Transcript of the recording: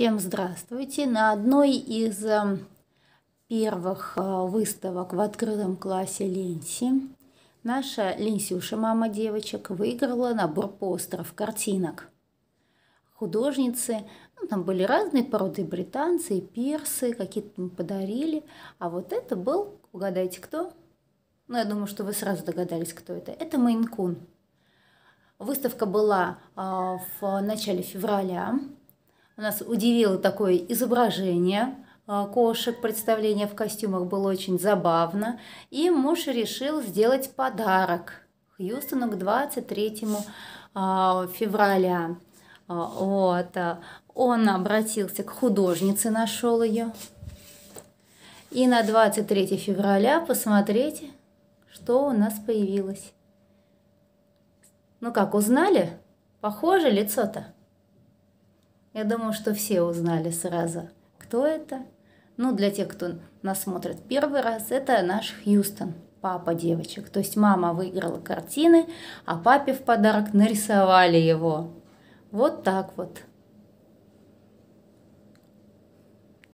Всем здравствуйте! На одной из эм, первых э, выставок в открытом классе Ленси наша Ленсюша, мама девочек, выиграла набор постеров, картинок. Художницы, ну, там были разные породы британцы персы, какие-то мы подарили. А вот это был, угадайте кто? Ну, я думаю, что вы сразу догадались, кто это. Это мейнкун. Выставка была э, в начале февраля у Нас удивило такое изображение а, кошек, представление в костюмах было очень забавно. И муж решил сделать подарок Хьюстону к 23 а, февраля. А, вот. Он обратился к художнице, нашел ее. И на 23 февраля посмотрите, что у нас появилось. Ну как, узнали? Похоже лицо-то? Я думаю, что все узнали сразу, кто это. Ну, для тех, кто нас смотрит первый раз, это наш Хьюстон, папа девочек. То есть мама выиграла картины, а папе в подарок нарисовали его. Вот так вот.